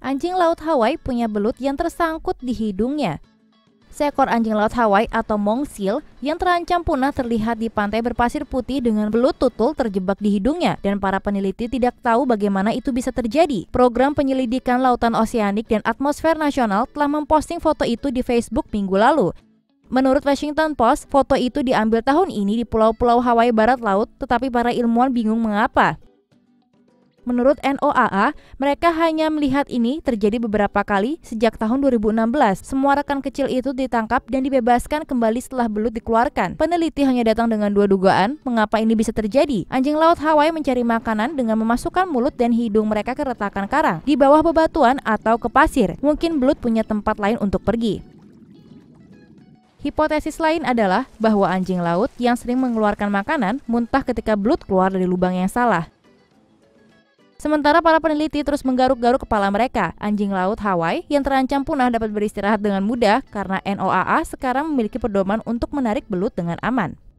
Anjing laut Hawaii punya belut yang tersangkut di hidungnya. Seekor anjing laut Hawaii atau seal yang terancam punah terlihat di pantai berpasir putih dengan belut tutul terjebak di hidungnya dan para peneliti tidak tahu bagaimana itu bisa terjadi. Program penyelidikan Lautan Oseanik dan Atmosfer Nasional telah memposting foto itu di Facebook minggu lalu. Menurut Washington Post, foto itu diambil tahun ini di pulau-pulau Hawaii Barat Laut, tetapi para ilmuwan bingung mengapa. Menurut NOAA, mereka hanya melihat ini terjadi beberapa kali sejak tahun 2016. Semua rekan kecil itu ditangkap dan dibebaskan kembali setelah belut dikeluarkan. Peneliti hanya datang dengan dua dugaan mengapa ini bisa terjadi. Anjing laut Hawaii mencari makanan dengan memasukkan mulut dan hidung mereka ke retakan karang di bawah bebatuan atau ke pasir. Mungkin belut punya tempat lain untuk pergi. Hipotesis lain adalah bahwa anjing laut yang sering mengeluarkan makanan muntah ketika belut keluar dari lubang yang salah. Sementara para peneliti terus menggaruk-garuk kepala mereka. Anjing laut Hawaii yang terancam punah dapat beristirahat dengan mudah karena NOAA sekarang memiliki pedoman untuk menarik belut dengan aman.